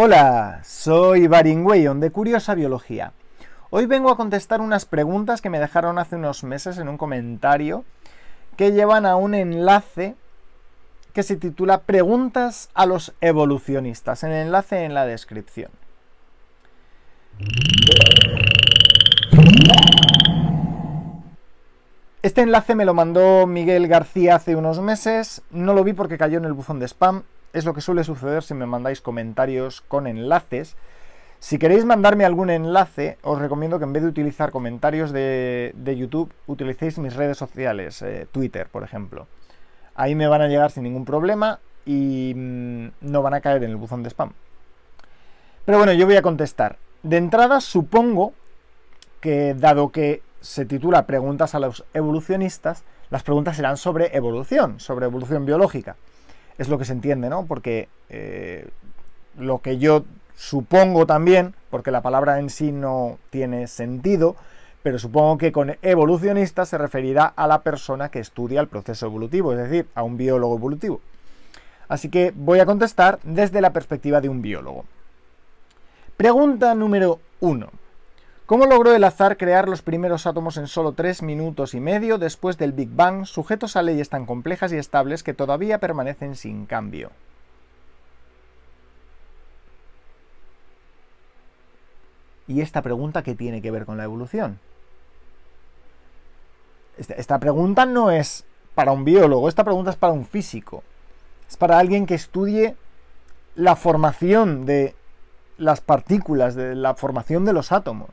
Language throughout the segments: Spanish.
Hola, soy Baringüeyon de Curiosa Biología. Hoy vengo a contestar unas preguntas que me dejaron hace unos meses en un comentario que llevan a un enlace que se titula Preguntas a los evolucionistas, el enlace en la descripción. Este enlace me lo mandó Miguel García hace unos meses, no lo vi porque cayó en el buzón de spam, es lo que suele suceder si me mandáis comentarios con enlaces. Si queréis mandarme algún enlace, os recomiendo que en vez de utilizar comentarios de, YouTube, utilicéis mis redes sociales, eh, Twitter, por ejemplo. Ahí me van a llegar sin ningún problema y mm, no van a caer en el buzón de spam. Pero bueno, yo voy a contestar. De entrada, supongo que dado que se titula Preguntas a los evolucionistas, las preguntas serán sobre evolución, sobre evolución biológica es lo que se entiende, ¿no? Porque eh, lo que yo supongo también, porque la palabra en sí no tiene sentido, pero supongo que con evolucionista se referirá a la persona que estudia el proceso evolutivo, es decir, a un biólogo evolutivo. Así que voy a contestar desde la perspectiva de un biólogo. Pregunta número uno. ¿Cómo logró el azar crear los primeros átomos en solo tres minutos y medio después del Big Bang, sujetos a leyes tan complejas y estables que todavía permanecen sin cambio? ¿Y esta pregunta qué tiene que ver con la evolución? Este, esta pregunta no es para un biólogo, esta pregunta es para un físico. Es para alguien que estudie la formación de las partículas, de la formación de los átomos.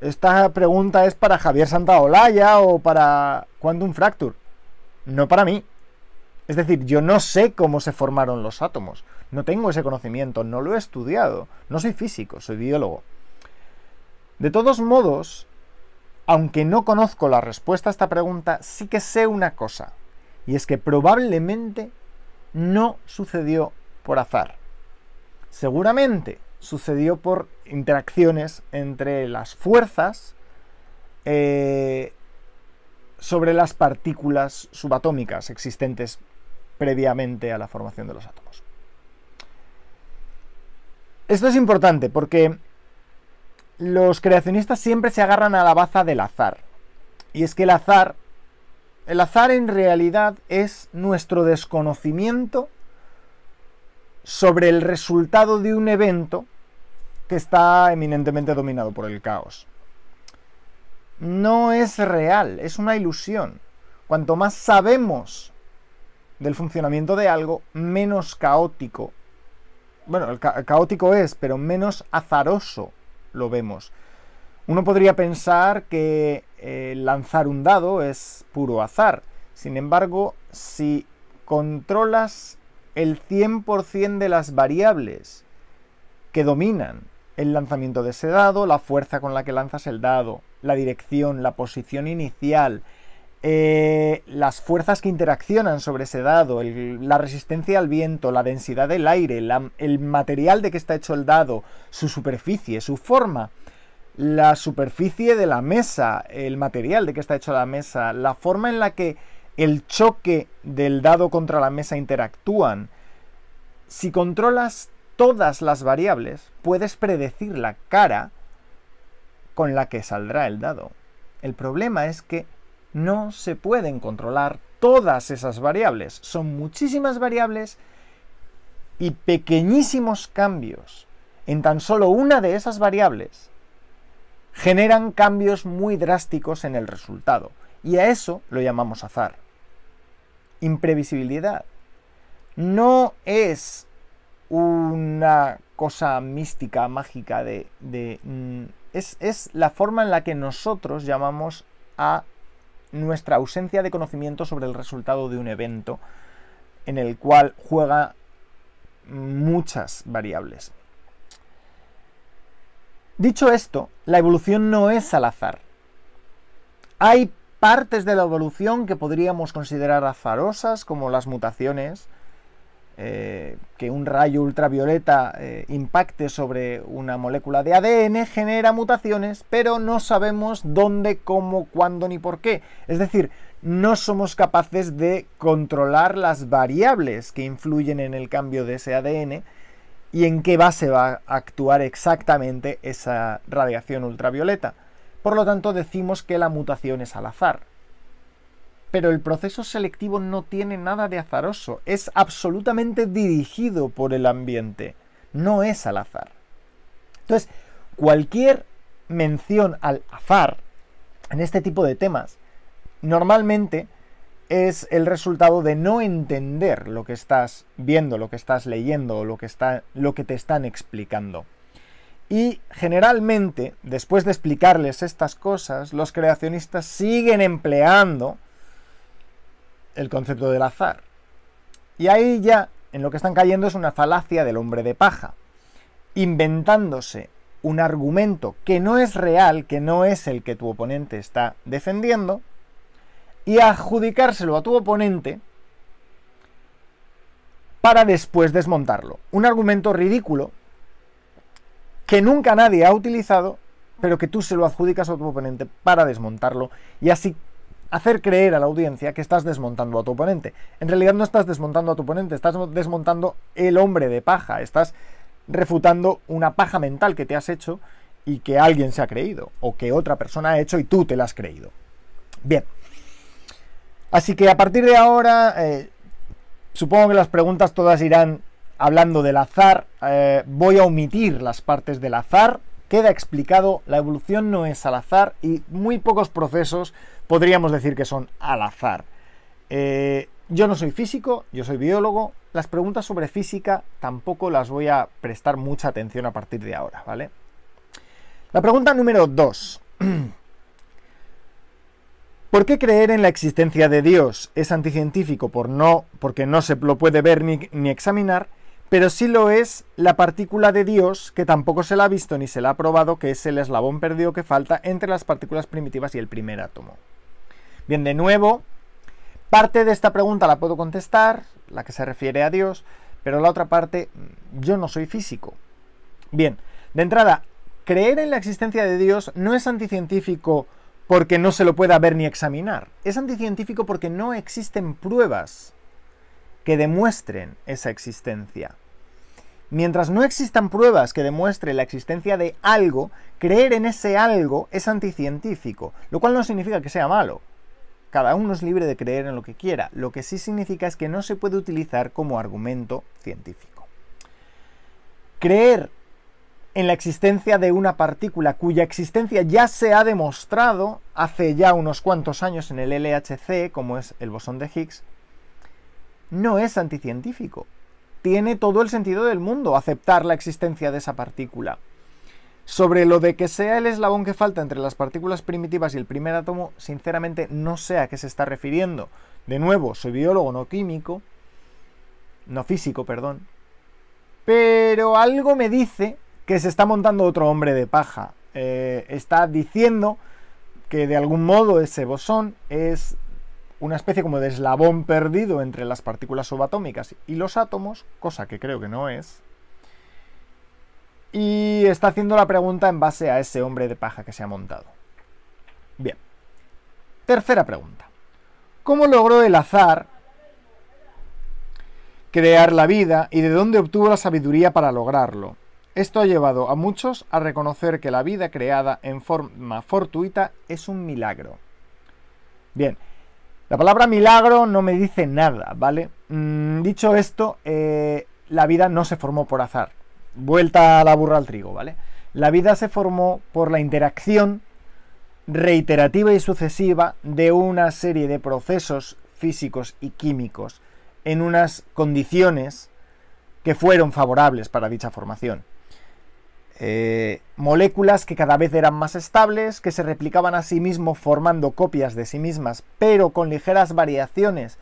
Esta pregunta es para Javier Santaolalla o para Quantum Fracture, no para mí. Es decir, yo no sé cómo se formaron los átomos, no tengo ese conocimiento, no lo he estudiado, no soy físico, soy biólogo. De todos modos, aunque no conozco la respuesta a esta pregunta, sí que sé una cosa, y es que probablemente no sucedió por azar. Seguramente sucedió por interacciones entre las fuerzas eh, sobre las partículas subatómicas existentes previamente a la formación de los átomos. Esto es importante porque los creacionistas siempre se agarran a la baza del azar. Y es que el azar, el azar en realidad es nuestro desconocimiento sobre el resultado de un evento que está eminentemente dominado por el caos. No es real, es una ilusión. Cuanto más sabemos del funcionamiento de algo, menos caótico. Bueno, el caótico es, pero menos azaroso lo vemos. Uno podría pensar que eh, lanzar un dado es puro azar. Sin embargo, si controlas el 100% de las variables que dominan el lanzamiento de ese dado, la fuerza con la que lanzas el dado, la dirección, la posición inicial, eh, las fuerzas que interaccionan sobre ese dado, la resistencia al viento, la densidad del aire, el material de que está hecho el dado, su superficie, su forma, la superficie de la mesa, el material de que está hecho la mesa, la forma en la que el choque del dado contra la mesa interactúan. Si controlas todas las variables, puedes predecir la cara con la que saldrá el dado. El problema es que no se pueden controlar todas esas variables. Son muchísimas variables y pequeñísimos cambios en tan solo una de esas variables generan cambios muy drásticos en el resultado. Y a eso lo llamamos azar. Imprevisibilidad. No es una cosa mística, mágica, de... Mm, es, es la forma en la que nosotros llamamos a nuestra ausencia de conocimiento sobre el resultado de un evento en el cual juega muchas variables. Dicho esto, la evolución no es al azar. Hay partes de la evolución que podríamos considerar azarosas, como las mutaciones, eh, que un rayo ultravioleta eh, impacte sobre una molécula de ADN genera mutaciones, pero no sabemos dónde, cómo, cuándo ni por qué. Es decir, no somos capaces de controlar las variables que influyen en el cambio de ese ADN y en qué base va a actuar exactamente esa radiación ultravioleta. Por lo tanto, decimos que la mutación es al azar pero el proceso selectivo no tiene nada de azaroso, es absolutamente dirigido por el ambiente, no es al azar. Entonces, cualquier mención al azar en este tipo de temas normalmente es el resultado de no entender lo que estás viendo, lo que estás leyendo o lo que, está, lo que te están explicando. Y generalmente, después de explicarles estas cosas, los creacionistas siguen empleando el concepto del azar. Y ahí ya en lo que están cayendo es una falacia del hombre de paja, inventándose un argumento que no es real, que no es el que tu oponente está defendiendo, y adjudicárselo a tu oponente para después desmontarlo. Un argumento ridículo que nunca nadie ha utilizado, pero que tú se lo adjudicas a tu oponente para desmontarlo y así hacer creer a la audiencia que estás desmontando a tu oponente. En realidad no estás desmontando a tu oponente, estás desmontando el hombre de paja, estás refutando una paja mental que te has hecho y que alguien se ha creído, o que otra persona ha hecho y tú te la has creído. Bien. Así que a partir de ahora, eh, supongo que las preguntas todas irán hablando del azar. Eh, voy a omitir las partes del azar queda explicado, la evolución no es al azar y muy pocos procesos podríamos decir que son al azar. Eh, yo no soy físico, yo soy biólogo, las preguntas sobre física tampoco las voy a prestar mucha atención a partir de ahora, ¿vale? La pregunta número 2. ¿Por qué creer en la existencia de Dios es anticientífico por no, porque no se lo puede ver ni examinar pero sí lo es la partícula de Dios, que tampoco se la ha visto ni se la ha probado, que es el eslabón perdido que falta entre las partículas primitivas y el primer átomo. Bien, de nuevo, parte de esta pregunta la puedo contestar, la que se refiere a Dios, pero la otra parte, mm, yo no soy físico. Bien, de entrada, creer en la existencia de Dios no es anticientífico porque no se lo pueda ver ni examinar, es anticientífico porque no existen pruebas que demuestren esa existencia. Mientras no existan pruebas que demuestren la existencia de algo, creer en ese algo es anticientífico, lo cual no significa que sea malo. Cada uno es libre de creer en lo que quiera, lo que sí significa es que no se puede utilizar como argumento científico. Creer en la existencia de una partícula cuya existencia ya se ha demostrado hace ya unos cuantos años en el LHC, como es el bosón de Higgs, no es anticientífico. Tiene todo el sentido del mundo aceptar la existencia de esa partícula. Sobre lo de que sea el eslabón que falta entre las partículas primitivas y el primer átomo, sinceramente no sé a qué se está refiriendo. De nuevo, soy biólogo, no químico, no físico, perdón. Pero algo me dice que se está montando otro hombre de paja. Eh, está diciendo que de algún modo ese bosón es una especie como de eslabón perdido entre las partículas subatómicas y los átomos, cosa que creo que no es. Y está haciendo la pregunta en base a ese hombre de paja que se ha montado. Bien. Tercera pregunta. ¿Cómo logró el azar crear la vida y de dónde obtuvo la sabiduría para lograrlo? Esto ha llevado a muchos a reconocer que la vida creada en forma fortuita es un milagro. Bien, la palabra milagro no me dice nada, ¿vale? Mm, dicho esto, eh, la vida no se formó por azar. Vuelta a la burra al trigo, ¿vale? La vida se formó por la interacción reiterativa y sucesiva de una serie de procesos físicos y químicos en unas condiciones que fueron favorables para dicha formación. Eh, moléculas que cada vez eran más estables, que se replicaban a sí mismos formando copias de sí mismas, pero con ligeras variaciones.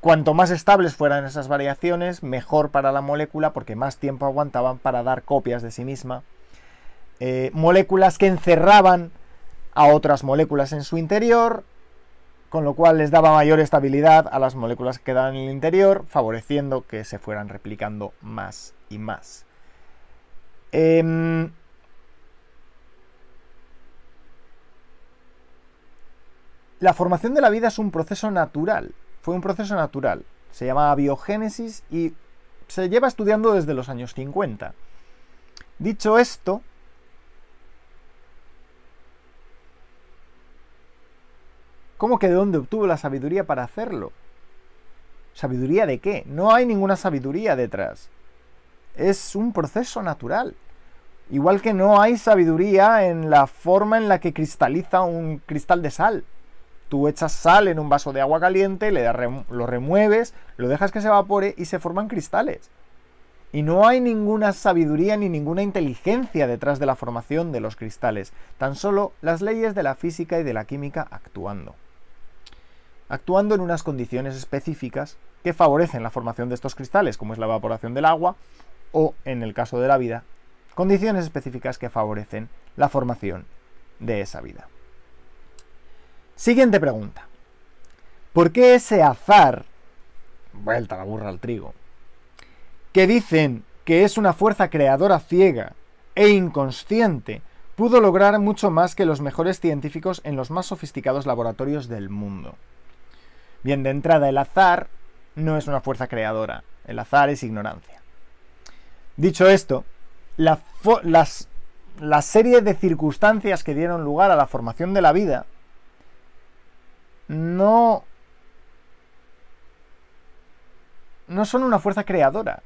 Cuanto más estables fueran esas variaciones, mejor para la molécula porque más tiempo aguantaban para dar copias de sí misma. Eh, moléculas que encerraban a otras moléculas en su interior, con lo cual les daba mayor estabilidad a las moléculas que quedaban en el interior, favoreciendo que se fueran replicando más y más. Em, la formación de la vida es un proceso natural. Fue un proceso natural. Se llama biogénesis y se lleva estudiando desde los años 50. Dicho esto, ¿cómo que de dónde obtuvo la sabiduría para hacerlo? ¿Sabiduría de qué? No hay ninguna sabiduría detrás es un proceso natural. Igual que no hay sabiduría en la forma en la que cristaliza un cristal de sal. Tú echas sal en un vaso de agua caliente, le lo remueves, lo dejas que se evapore y se forman cristales. Y no hay ninguna sabiduría ni ninguna inteligencia detrás de la formación de los cristales, tan solo las leyes de la física y de la química actuando. Actuando en unas condiciones específicas que favorecen la formación de estos cristales, como es la evaporación del agua, o, en el caso de la vida, condiciones específicas que favorecen la formación de esa vida. Siguiente pregunta. ¿Por qué ese azar, vuelta la burra al trigo, que dicen que es una fuerza creadora ciega e inconsciente, pudo lograr mucho más que los mejores científicos en los más sofisticados laboratorios del mundo? Bien, de entrada, el azar no es una fuerza creadora, el azar es ignorancia. Dicho esto, la las, serie de circunstancias que dieron lugar a la formación de la vida no, no son una fuerza creadora,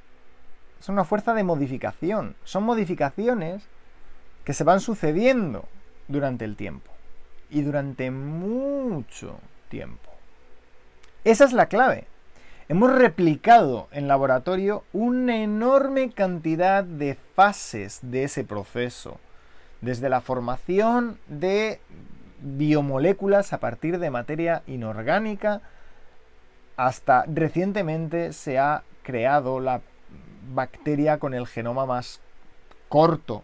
son una fuerza de modificación, son modificaciones que se van sucediendo durante el tiempo y durante mucho tiempo. Esa es la clave. Hemos replicado en laboratorio una enorme cantidad de fases de ese proceso, desde la formación de biomoléculas a partir de materia inorgánica, hasta recientemente se ha creado la bacteria con el genoma más corto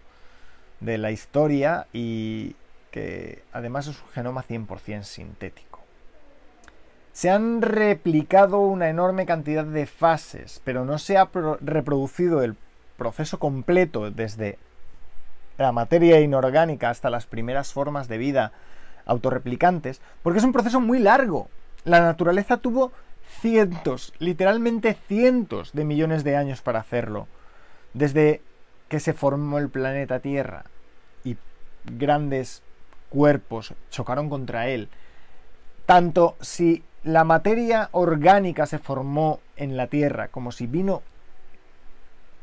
de la historia y que además es un genoma 100% sintético. Se han replicado una enorme cantidad de fases, pero no se ha reproducido el proceso completo desde la materia inorgánica hasta las primeras formas de vida autorreplicantes, porque es un proceso muy largo. La naturaleza tuvo cientos, literalmente cientos de millones de años para hacerlo, desde que se formó el planeta Tierra y grandes cuerpos chocaron contra él. Tanto si la materia orgánica se formó en la Tierra, como si vino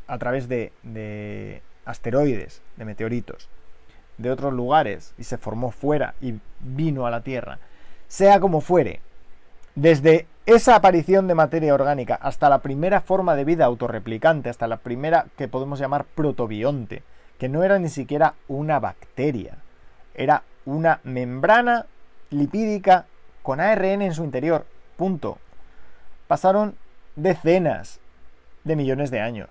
a través de, asteroides, de meteoritos, de otros lugares, y se formó fuera y vino a la Tierra, sea como fuere, desde esa aparición de materia orgánica hasta la primera forma de vida autorreplicante, hasta la primera que podemos llamar protobionte, que no era ni siquiera una bacteria, era una membrana lipídica con ARN en su interior. Punto. Pasaron decenas de millones de años.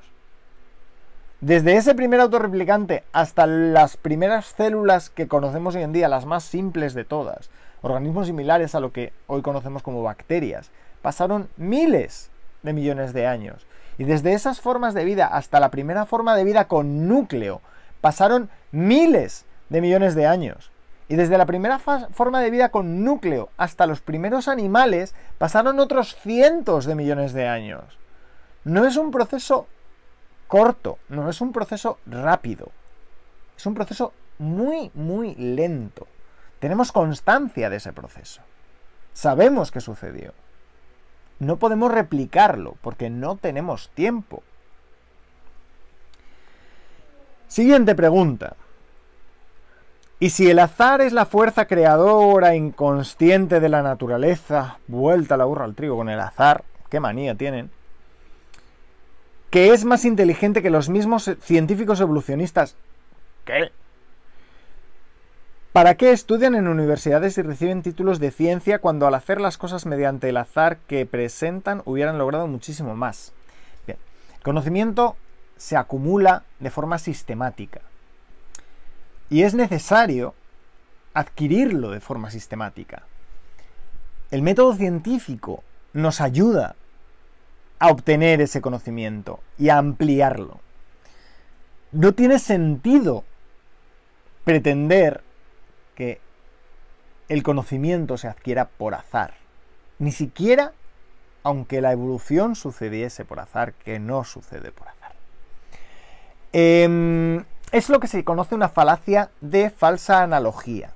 Desde ese primer autorreplicante hasta las primeras células que conocemos hoy en día, las más simples de todas, organismos similares a lo que hoy conocemos como bacterias, pasaron miles de millones de años. Y desde esas formas de vida hasta la primera forma de vida con núcleo, pasaron miles de millones de años. Y desde la primera forma de vida con núcleo hasta los primeros animales pasaron otros cientos de millones de años. No es un proceso corto, no es un proceso rápido. Es un proceso muy, muy lento. Tenemos constancia de ese proceso. Sabemos qué sucedió. No podemos replicarlo porque no tenemos tiempo. Siguiente pregunta. Y si el azar es la fuerza creadora inconsciente de la naturaleza, vuelta la burra al trigo con el azar, qué manía tienen, que es más inteligente que los mismos científicos evolucionistas. ¿Qué? ¿Para qué estudian en universidades y reciben títulos de ciencia cuando al hacer las cosas mediante el azar que presentan hubieran logrado muchísimo más? conocimiento se acumula de forma sistemática. Y es necesario adquirirlo de forma sistemática. El método científico nos ayuda a obtener ese conocimiento y a ampliarlo. No tiene sentido pretender que el conocimiento se adquiera por azar. Ni siquiera aunque la evolución sucediese por azar, que no sucede por azar. Em, es lo que se conoce una falacia de falsa analogía.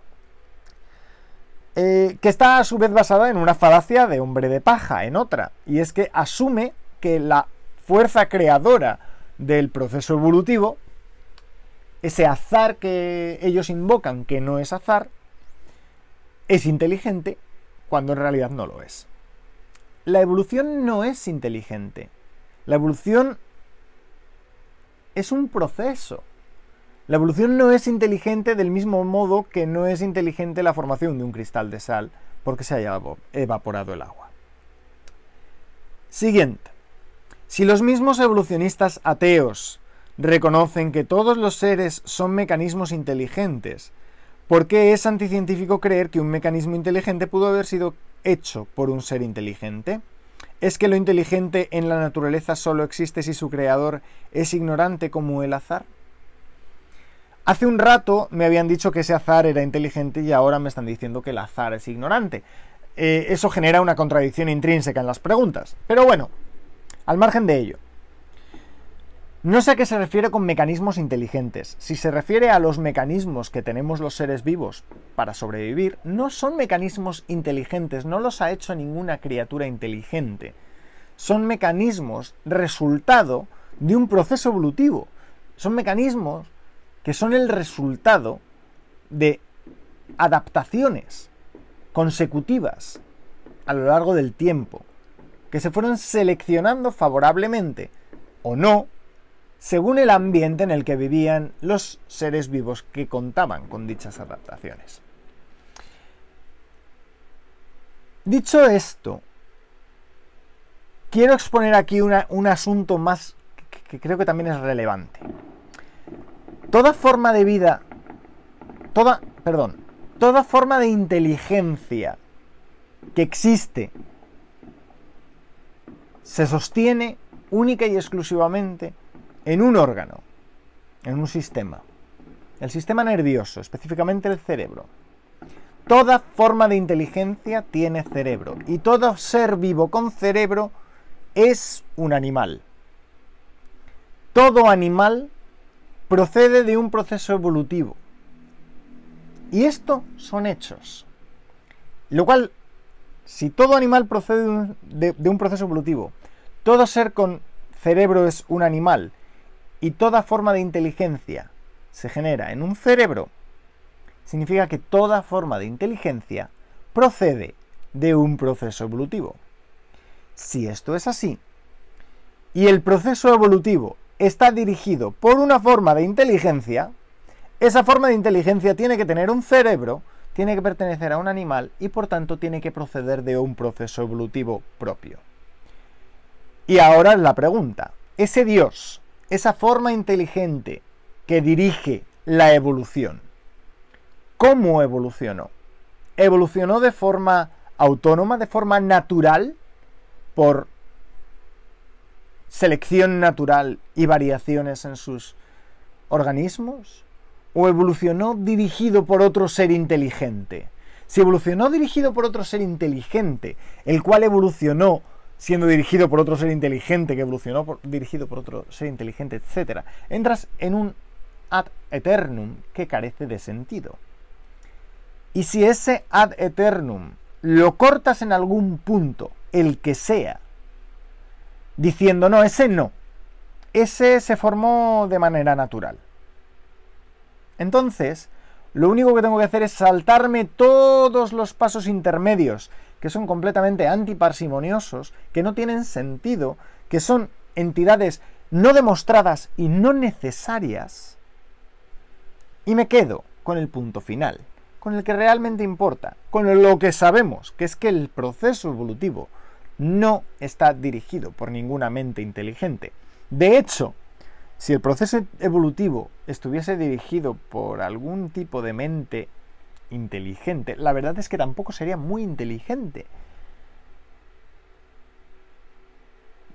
Eh, que está a su vez basada en una falacia de hombre de paja, en otra. Y es que asume que la fuerza creadora del proceso evolutivo, ese azar que ellos invocan, que no es azar, es inteligente cuando en realidad no lo es. La evolución no es inteligente. La evolución es un proceso. La evolución no es inteligente del mismo modo que no es inteligente la formación de un cristal de sal porque se haya evaporado el agua. Siguiente. Si los mismos evolucionistas ateos reconocen que todos los seres son mecanismos inteligentes, ¿por qué es anticientífico creer que un mecanismo inteligente pudo haber sido hecho por un ser inteligente? ¿Es que lo inteligente en la naturaleza solo existe si su creador es ignorante como el azar? Hace un rato me habían dicho que ese azar era inteligente y ahora me están diciendo que el azar es ignorante. Eh, eso genera una contradicción intrínseca en las preguntas. Pero bueno, al margen de ello. No sé a qué se refiere con mecanismos inteligentes. Si se refiere a los mecanismos que tenemos los seres vivos para sobrevivir, no son mecanismos inteligentes, no los ha hecho ninguna criatura inteligente. Son mecanismos resultado de un proceso evolutivo. Son mecanismos que son el resultado de adaptaciones consecutivas a lo largo del tiempo, que se fueron seleccionando favorablemente o no, según el ambiente en el que vivían los seres vivos que contaban con dichas adaptaciones. Dicho esto, quiero exponer aquí un asunto más que creo que también es relevante toda forma de vida, toda, perdón, toda forma de inteligencia que existe se sostiene única y exclusivamente en un órgano, en un sistema, el sistema nervioso, específicamente el cerebro. Toda forma de inteligencia tiene cerebro y todo ser vivo con cerebro es un animal. Todo animal procede de un proceso evolutivo. Y esto son hechos. Lo cual, si todo animal procede de un, proceso evolutivo, todo ser con cerebro es un animal, y toda forma de inteligencia se genera en un cerebro, significa que toda forma de inteligencia procede de un proceso evolutivo. Si esto es así, y el proceso evolutivo está dirigido por una forma de inteligencia, esa forma de inteligencia tiene que tener un cerebro, tiene que pertenecer a un animal y por tanto tiene que proceder de un proceso evolutivo propio. Y ahora la pregunta, ese Dios, esa forma inteligente que dirige la evolución, ¿cómo evolucionó? ¿Evolucionó de forma autónoma, de forma natural, por selección natural y variaciones en sus organismos? ¿O evolucionó dirigido por otro ser inteligente? Si evolucionó dirigido por otro ser inteligente, el cual evolucionó siendo dirigido por otro ser inteligente, que evolucionó dirigido por otro ser inteligente, etc., entras en un ad eternum que carece de sentido. Y si ese ad eternum lo cortas en algún punto, el que sea, diciendo, no, ese no. Ese se formó de manera natural. Entonces, lo único que tengo que hacer es saltarme todos los pasos intermedios, que son completamente antiparsimoniosos, que no tienen sentido, que son entidades no demostradas y no necesarias, y me quedo con el punto final, con el que realmente importa, con lo que sabemos, que es que el proceso evolutivo no está dirigido por ninguna mente inteligente. De hecho, si el proceso evolutivo estuviese dirigido por algún tipo de mente inteligente, la verdad es que tampoco sería muy inteligente.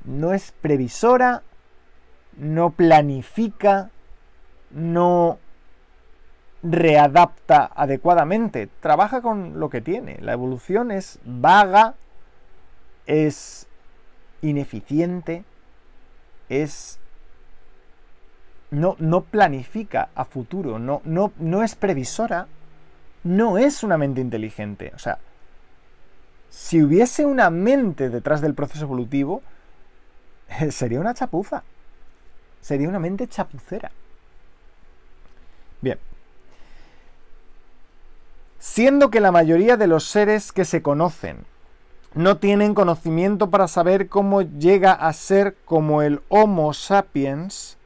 No es previsora, no planifica, no readapta adecuadamente, trabaja con lo que tiene. La evolución es vaga, es ineficiente, es... No, no planifica a futuro, no, no, no es previsora, no es una mente inteligente. O sea, si hubiese una mente detrás del proceso evolutivo, sería una chapuza. Sería una mente chapucera. Bien. Siendo que la mayoría de los seres que se conocen no tienen conocimiento para saber cómo llega a ser como el Homo sapiens,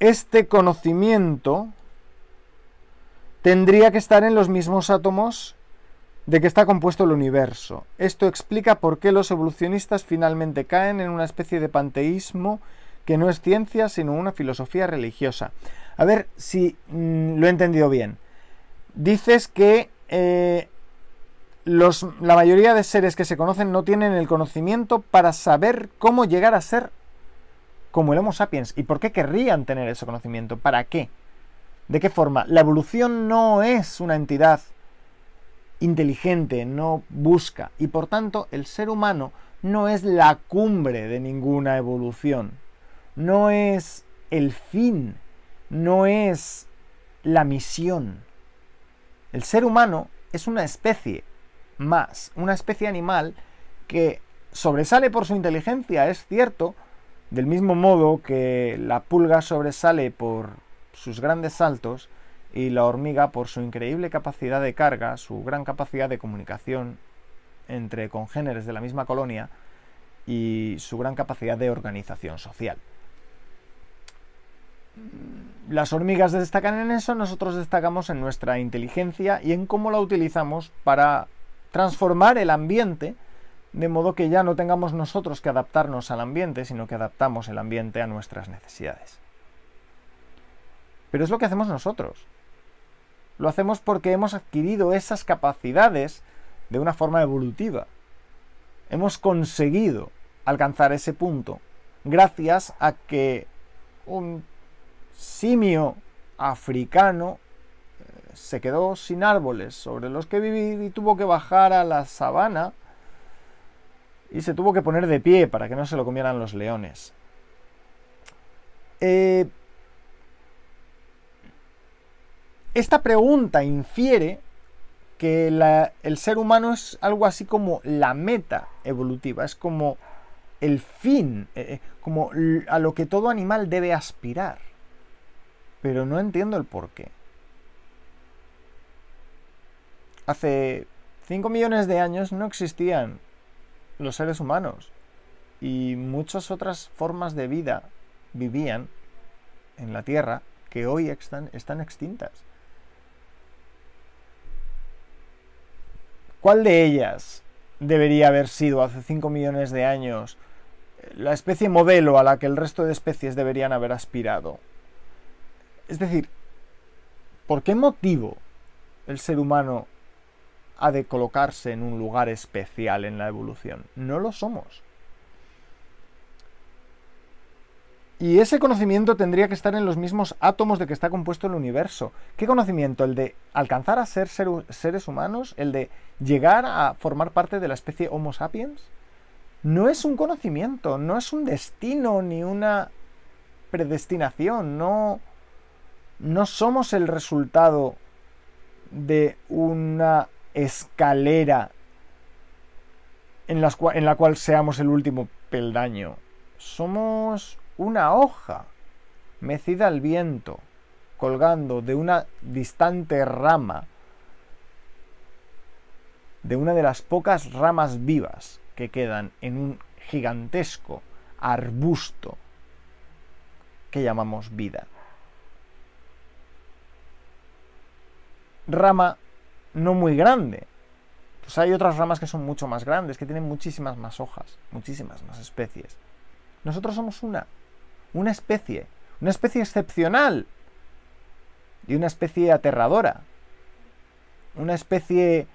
este conocimiento tendría que estar en los mismos átomos de que está compuesto el universo. Esto explica por qué los evolucionistas finalmente caen en una especie de panteísmo que no es ciencia, sino una filosofía religiosa. A ver si mm, lo he entendido bien. Dices que eh, la mayoría de seres que se conocen no tienen el conocimiento para saber cómo llegar a ser como el Homo sapiens. ¿Y por qué querrían tener ese conocimiento? ¿Para qué? ¿De qué forma? La evolución no es una entidad inteligente, no busca. Y por tanto, el ser humano no es la cumbre de ninguna evolución. No es el fin. No es la misión. El ser humano es una especie más, una especie animal que sobresale por su inteligencia, es cierto, del mismo modo que la pulga sobresale por sus grandes saltos y la hormiga por su increíble capacidad de carga, su gran capacidad de comunicación entre congéneres de la misma colonia y su gran capacidad de organización social. Las hormigas destacan en eso, nosotros destacamos en nuestra inteligencia y en cómo la utilizamos para transformar el ambiente de modo que ya no tengamos nosotros que adaptarnos al ambiente, sino que adaptamos el ambiente a nuestras necesidades. Pero es lo que hacemos nosotros. Lo hacemos porque hemos adquirido esas capacidades de una forma evolutiva. Hemos conseguido alcanzar ese punto gracias a que un simio africano se quedó sin árboles sobre los que vivir y tuvo que bajar a la sabana y se tuvo que poner de pie para que no se lo comieran los leones. Eh, esta pregunta infiere que el ser humano es algo así como la meta evolutiva, es como el fin, eh, eh, como a lo que todo animal debe aspirar. Pero no entiendo el porqué hace 5 millones de años no existían los seres humanos y muchas otras formas de vida vivían en la Tierra que hoy están, extintas. ¿Cuál de ellas debería haber sido hace 5 millones de años eh, la especie modelo a la que el resto de especies deberían haber aspirado? Es decir, ¿por qué motivo el ser humano ha de colocarse en un lugar especial en la evolución. No lo somos. Y ese conocimiento tendría que estar en los mismos átomos de que está compuesto el universo. ¿Qué conocimiento? El de alcanzar a ser, seres humanos, el de llegar a formar parte de la especie Homo sapiens. No es un conocimiento, no es un destino ni una predestinación, no, no somos el resultado de una escalera en, en la cual seamos el último peldaño. Somos una hoja mecida al viento, colgando de una distante rama, de una de las pocas ramas vivas que quedan en un gigantesco arbusto que llamamos vida. Rama no muy grande. Pues hay otras ramas que son mucho más grandes, que tienen muchísimas más hojas, muchísimas más especies. Nosotros somos una, una especie, una especie excepcional y una especie aterradora, una especie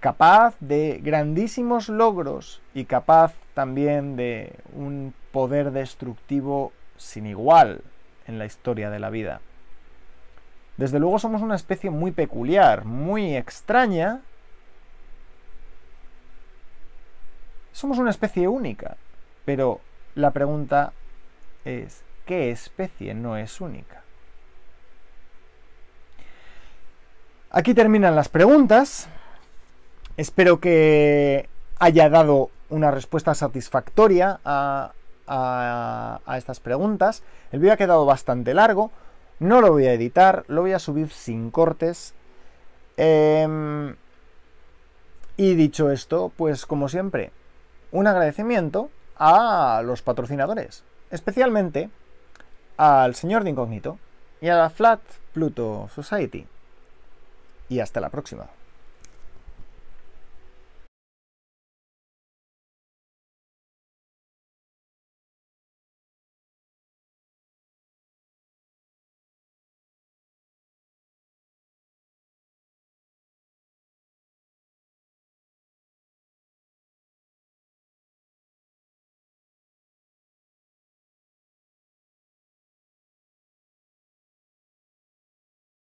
capaz de grandísimos logros y capaz también de un poder destructivo sin igual en la historia de la vida. Desde luego somos una especie muy peculiar, muy extraña. Somos una especie única, pero la pregunta es, ¿qué especie no es única? Aquí terminan las preguntas. Espero que haya dado una respuesta satisfactoria a, estas preguntas. El vídeo ha quedado bastante largo no lo voy a editar, lo voy a subir sin cortes. Em, y dicho esto, pues como siempre, un agradecimiento a los patrocinadores, especialmente al señor de Incógnito y a la Flat Pluto Society. Y hasta la próxima.